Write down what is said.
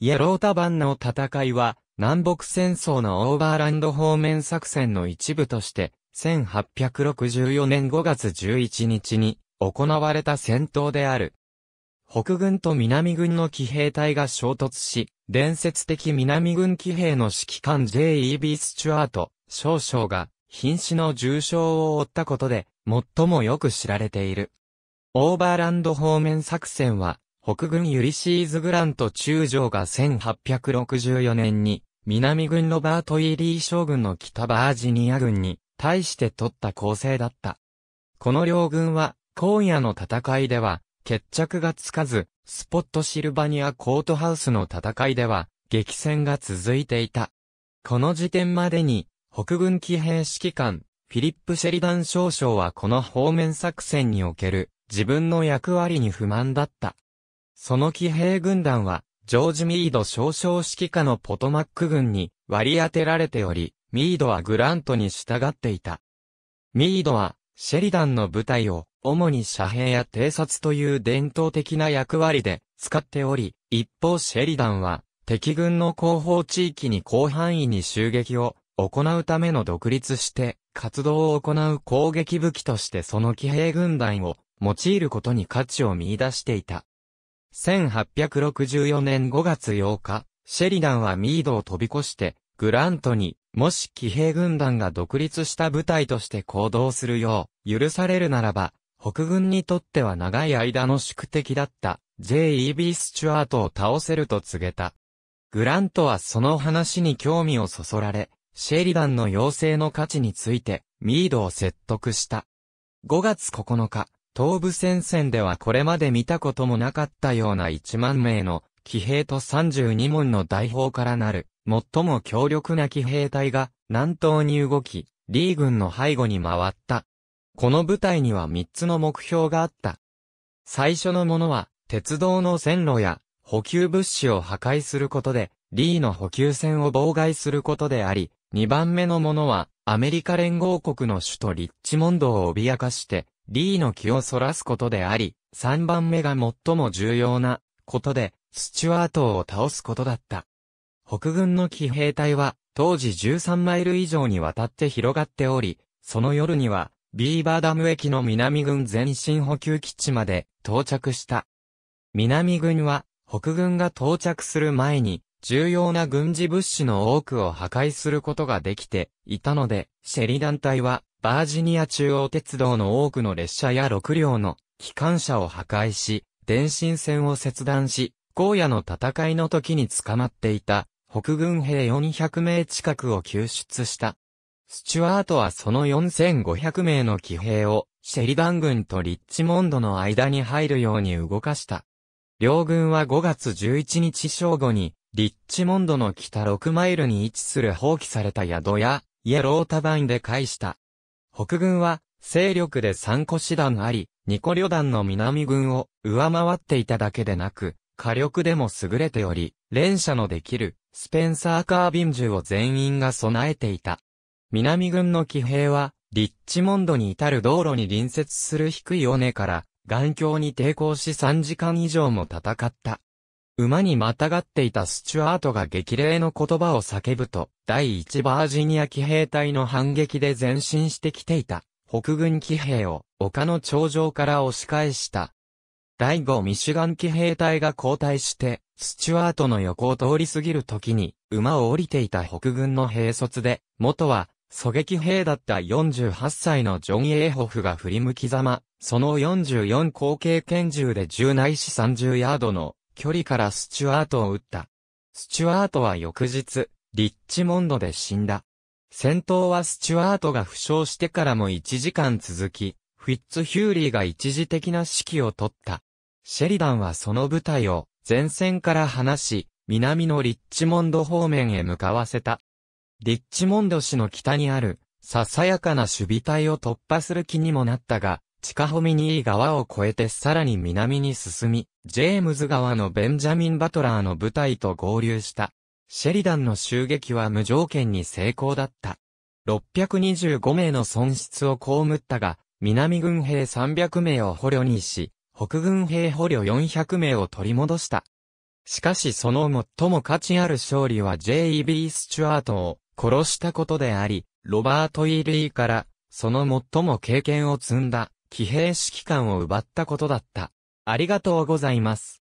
イエロータバンの戦いは、南北戦争のオーバーランド方面作戦の一部として、1864年5月11日に行われた戦闘である。北軍と南軍の騎兵隊が衝突し、伝説的南軍騎兵の指揮官 J.E.B. スチュアート、少将が、瀕死の重傷を負ったことで、最もよく知られている。オーバーランド方面作戦は、北軍ユリシーズ・グラント中将が1864年に、南軍ロバート・イーリー将軍の北バージニア軍に対して取った構成だった。この両軍は、今夜の戦いでは、決着がつかず、スポットシルバニアコートハウスの戦いでは、激戦が続いていた。この時点までに、北軍騎兵指揮官、フィリップ・シェリダン少将はこの方面作戦における、自分の役割に不満だった。その騎兵軍団は、ジョージ・ミード少将指揮下のポトマック軍に割り当てられており、ミードはグラントに従っていた。ミードは、シェリダンの部隊を、主に遮蔽や偵察という伝統的な役割で使っており、一方シェリダンは、敵軍の後方地域に広範囲に襲撃を行うための独立して、活動を行う攻撃武器としてその騎兵軍団を用いることに価値を見出していた。1864年5月8日、シェリダンはミードを飛び越して、グラントに、もし騎兵軍団が独立した部隊として行動するよう、許されるならば、北軍にとっては長い間の宿敵だった、J.E.B. スチュアートを倒せると告げた。グラントはその話に興味をそそられ、シェリダンの要請の価値について、ミードを説得した。5月9日、東部戦線ではこれまで見たこともなかったような1万名の騎兵と32門の大砲からなる、最も強力な騎兵隊が南東に動き、リー軍の背後に回った。この部隊には3つの目標があった。最初のものは、鉄道の線路や補給物資を破壊することで、リーの補給線を妨害することであり、2番目のものは、アメリカ連合国の首都リッチモンドを脅かして、リーの気をそらすことであり、3番目が最も重要なことで、スチュワートを倒すことだった。北軍の騎兵隊は、当時13マイル以上にわたって広がっており、その夜には、ビーバーダム駅の南軍前進補給基地まで到着した。南軍は、北軍が到着する前に、重要な軍事物資の多くを破壊することができていたので、シェリ団隊はバージニア中央鉄道の多くの列車や6両の機関車を破壊し、電信線を切断し、荒野の戦いの時に捕まっていた北軍兵400名近くを救出した。スチュワートはその4500名の騎兵をシェリバン軍とリッチモンドの間に入るように動かした。両軍は5月11日正午にリッチモンドの北6マイルに位置する放棄された宿やイエロータバインで返した。北軍は、勢力で3個師団あり、2個旅団の南軍を上回っていただけでなく、火力でも優れており、連射のできる、スペンサーカービン銃を全員が備えていた。南軍の騎兵は、リッチモンドに至る道路に隣接する低い尾根から、眼鏡に抵抗し3時間以上も戦った。馬にまたがっていたスチュアートが激励の言葉を叫ぶと、第一バージニア騎兵隊の反撃で前進してきていた、北軍騎兵を丘の頂上から押し返した。第5ミシガン騎兵隊が交代して、スチュワートの横を通り過ぎる時に、馬を降りていた北軍の兵卒で、元は、狙撃兵だった48歳のジョン・エーホフが振り向きざま、その44口径拳銃で銃内死、30ヤードの距離からスチュワートを撃った。スチュワートは翌日、リッチモンドで死んだ。戦闘はスチュワートが負傷してからも1時間続き、フィッツヒューリーが一時的な指揮を取った。シェリダンはその部隊を前線から離し、南のリッチモンド方面へ向かわせた。リッチモンド市の北にある、ささやかな守備隊を突破する気にもなったが、地下ホミニー川を越えてさらに南に進み、ジェームズ川のベンジャミン・バトラーの部隊と合流した。シェリダンの襲撃は無条件に成功だった。625名の損失を被ったが、南軍兵300名を捕虜にし、北軍兵捕虜400名を取り戻した。しかしその最も価値ある勝利は J.E.B. スチュアートを殺したことであり、ロバート・イー・リーから、その最も経験を積んだ騎兵指揮官を奪ったことだった。ありがとうございます。